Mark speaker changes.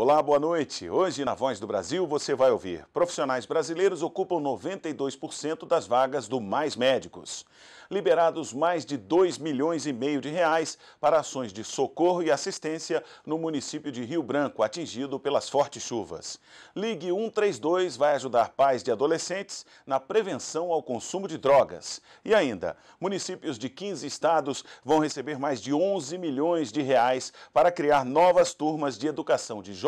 Speaker 1: Olá, boa noite. Hoje, na Voz do Brasil, você vai ouvir: profissionais brasileiros ocupam 92% das vagas do Mais Médicos. Liberados mais de 2 milhões e meio de reais para ações de socorro e assistência no município de Rio Branco, atingido pelas fortes chuvas. Ligue 132 vai ajudar pais de adolescentes na prevenção ao consumo de drogas. E ainda, municípios de 15 estados vão receber mais de 11 milhões de reais para criar novas turmas de educação de jovens